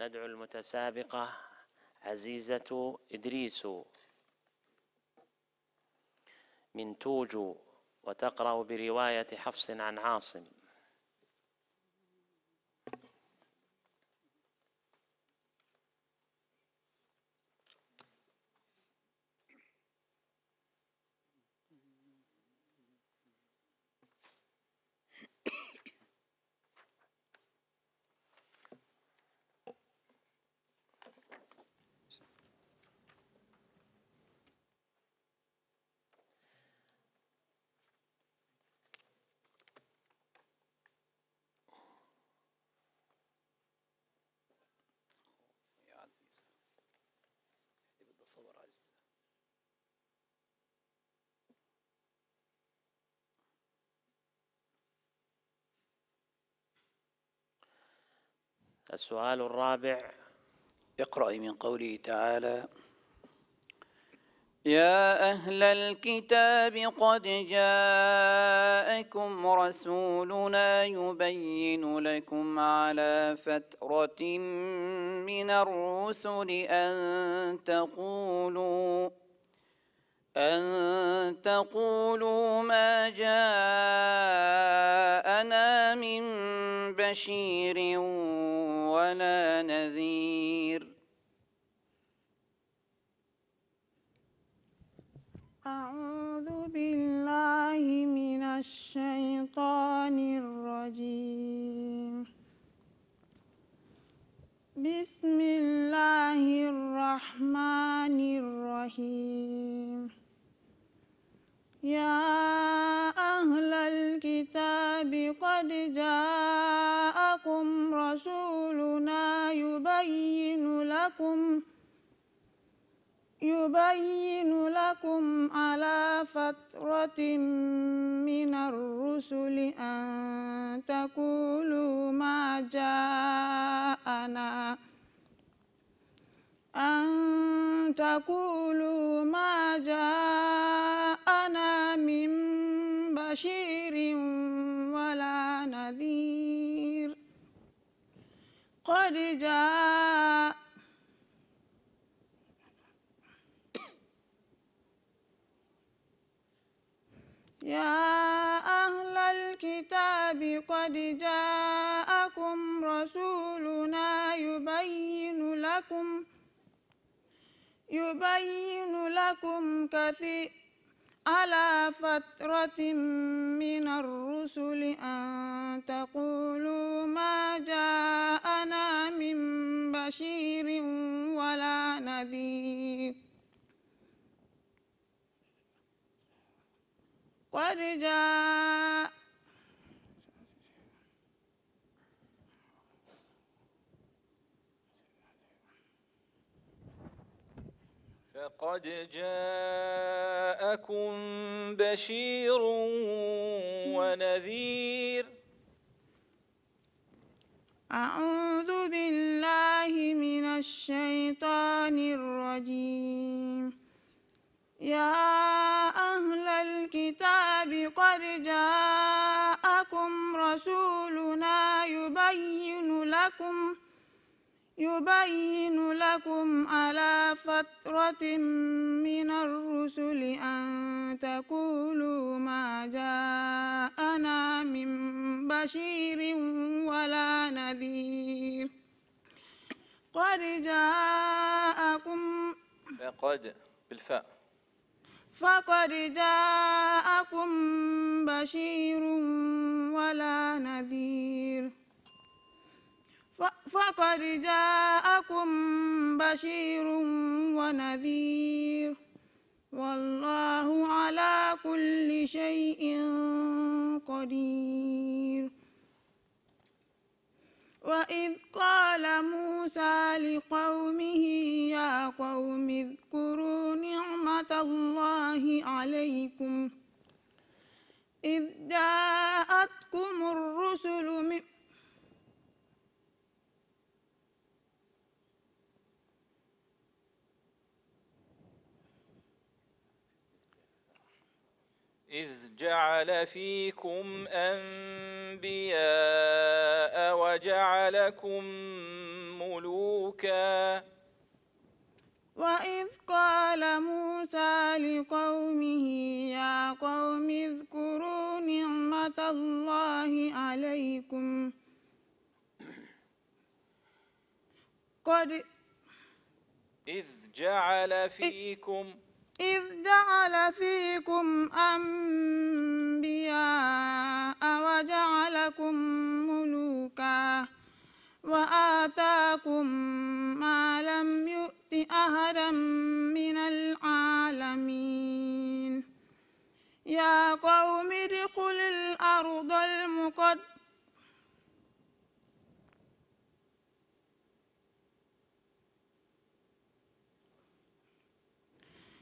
ندعو المتسابقة عزيزة إدريس من توجو وتقرأ برواية حفص عن عاصم تصور عجز السؤال الرابع اقرأي من قوله تعالى يا أهل الكتاب قد جاءكم رسولنا يبين لكم على فترة من الرسل أن تقولوا أن تقولوا ما جاءنا من بشير الشيطان الرجيم بسم الله الرحمن الرحيم يا أهل الكتاب قد جاءكم رسولنا يبين لكم يبين لكم على فترة من الرسل أن تقولوا ما جاءنا أن تقولوا قد جاءكم رسولنا يبين لكم يبين لكم كثير على فترة من الرسل أن تقولوا ما جاءنا من بشير ولا نذير قد جاء لقد جاءكم بشير ونذير أعوذ بالله من الشيطان الرجيم يا أهل الكتاب قد جاءكم رسولنا يبين لكم يبين لكم على فترة من الرسل أن تقولوا ما جاءنا من بشير ولا نذير قد جاءكم قد بالفاء فقد جاءكم بشير ولا نذير فقد جاءكم بشير ونذير والله على كل شيء قدير وإذ قال موسى لقومه يا قوم اذكروا نعمة الله عليكم إذ جاءتكم إذ جعل فيكم أنبياء وجعلكم ملوكا وإذ قال موسى لقومه يا قوم اذكروا نعمة الله عليكم قد إذ جعل فيكم إذ جعل فيكم أنبياء وجعلكم ملوكا وآتاكم ما لم يؤت أهدا من الأرض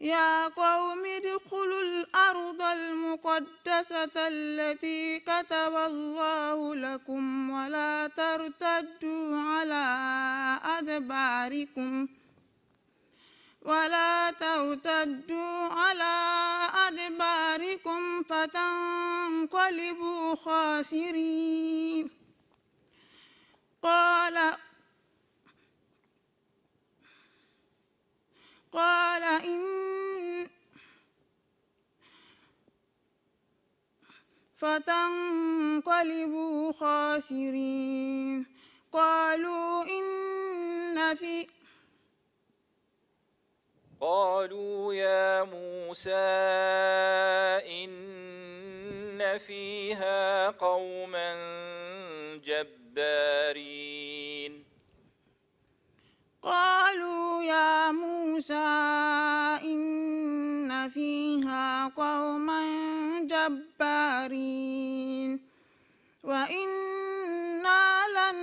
يا قوم ادخلوا الأرض المقدسة التي كتب الله لكم ولا ترتدوا على أدباركم ولا ترتدوا فتنقلبوا خاسرين قالوا إن في قالوا يا موسى إن فيها قوما جبارين قالوا يا موسى إن فيها قوما الجبارين وإنا لن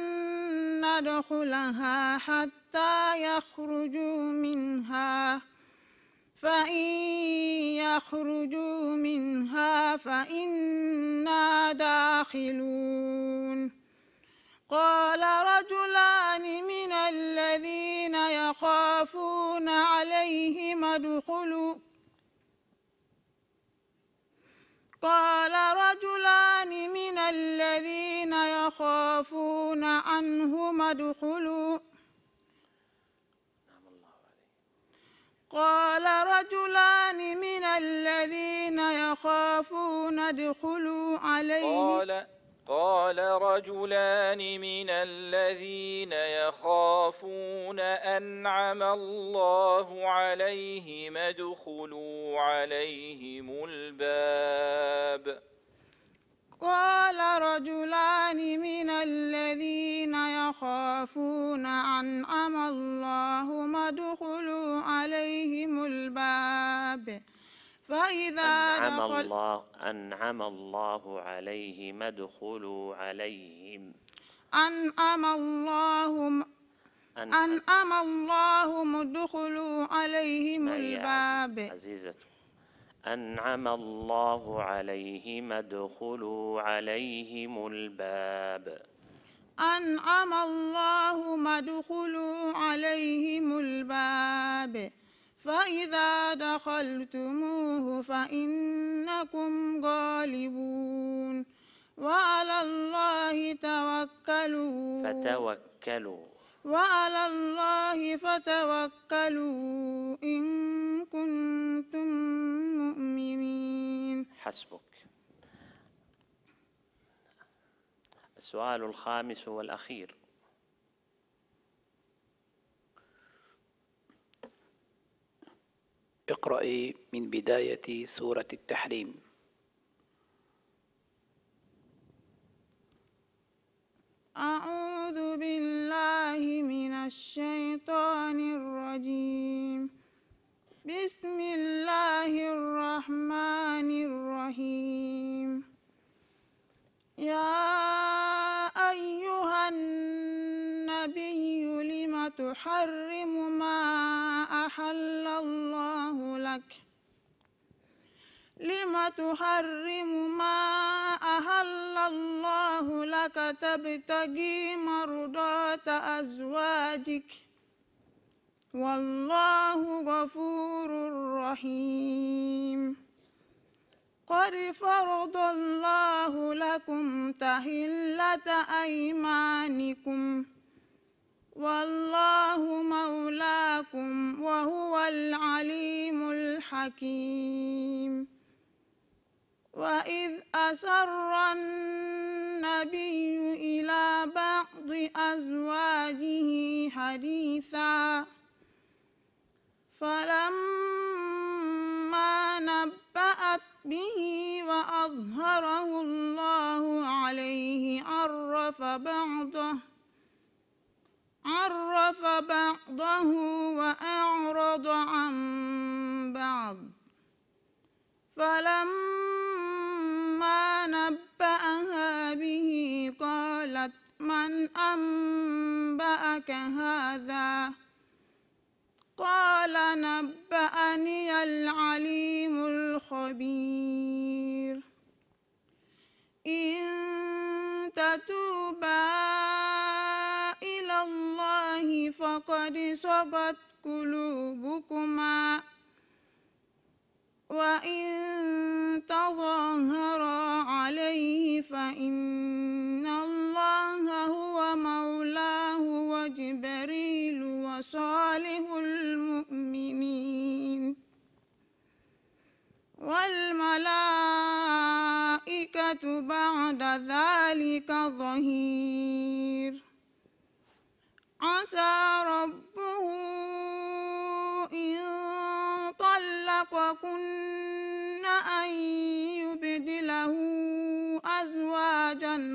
ندخلها حتى يخرجوا منها فإن يخرجوا منها فإنا داخلون قال رجلان من الذين يخافون عليهم ادخلوا قال رجلان من الذين يخافون عنهما ادخلوا قال رجلان من الذين يخافون ادخلوا عليهم قال رجلان من الذين يخافون أنعم الله عليهم ادخلوا عليهم الباب قال رجلان من الذين يخافون أنعم الله ادخلوا عليهم الباب فإذا أنعم الله أنعم الله عليهم ادخلوا عليهم أنعم الله أنعم الله ادخلوا عليهم الباب عزيزته أنعم الله عليهم ادخلوا عليهم الباب أنعم الله ادخلوا عليهم الباب فإذا دخلتموه فإنكم غالبون وعلى الله توكلوا فتوكلوا وعلى الله فتوكلوا إن كنتم مؤمنين حسبك السؤال الخامس والأخير اقرأي من بداية سورة التحريم تحرم ما أهل الله لك تبتغي مرضات أزواجك والله غفور رحيم قد فرض الله لكم تحلة أيمانكم والله مولاكم وهو العليم الحكيم وإذ أسر النبي إلى بعض أزواجه حديثا فلما نبأت به وأظهره الله عليه عرف بعضه أنبأك هذا قال نبأني العليم الخبير إن تتوبا إلى الله فقد صغت قلوبكما وإن تظاهرا عليه فإن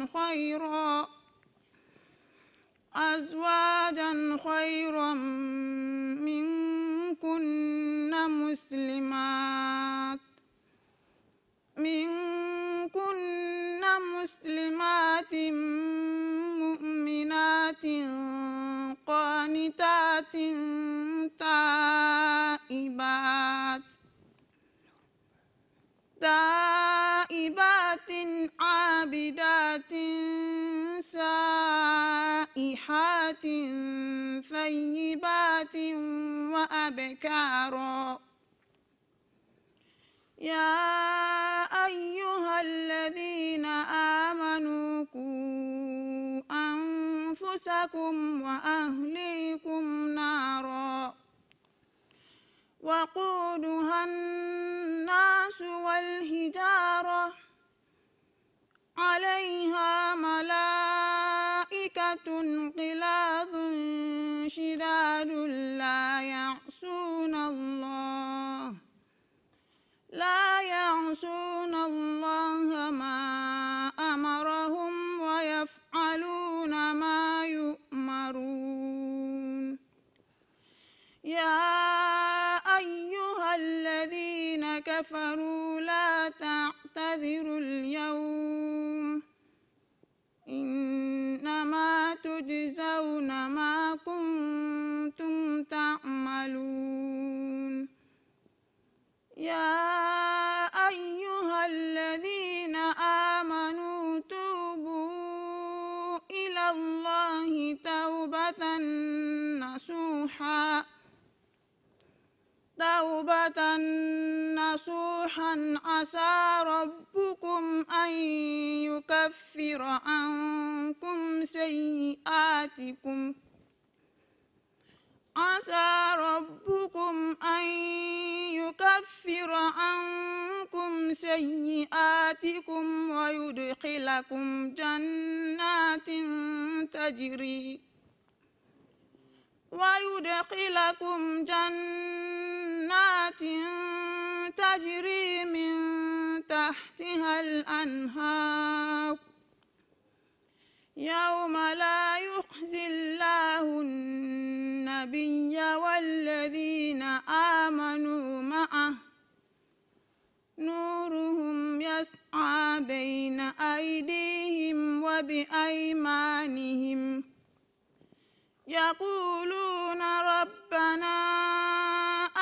خيرا أزواجا خيرا منكن مسلمات منكن مسلمات مؤمنات قانتات تائبات تائبات صالحات ثيبات وأبكارا يا أيها الذين آمنوا قوا أنفسكم وأهليكم نارا وقودها يعصون الله ما أمرهم ويفعلون ما يؤمرون يا أيها الذين كفروا نوحا عسى ربكم أن يكفر عنكم سيئاتكم عسى ربكم أن يكفر عنكم سيئاتكم ويدخلكم جنات تجري ويدخلكم جنات تحتها الأنهار يوم لا يخزي الله النبي والذين آمنوا معه نورهم يسعى بين أيديهم وبأيمانهم يقولون ربنا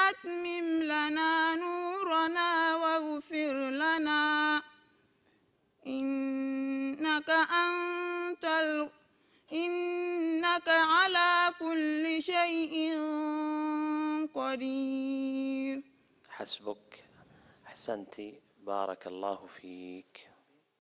أتمم لنا نورنا واغفر لنا أنت ال... إنك على كل شيء قدير حسبك أحسنتي بارك الله فيك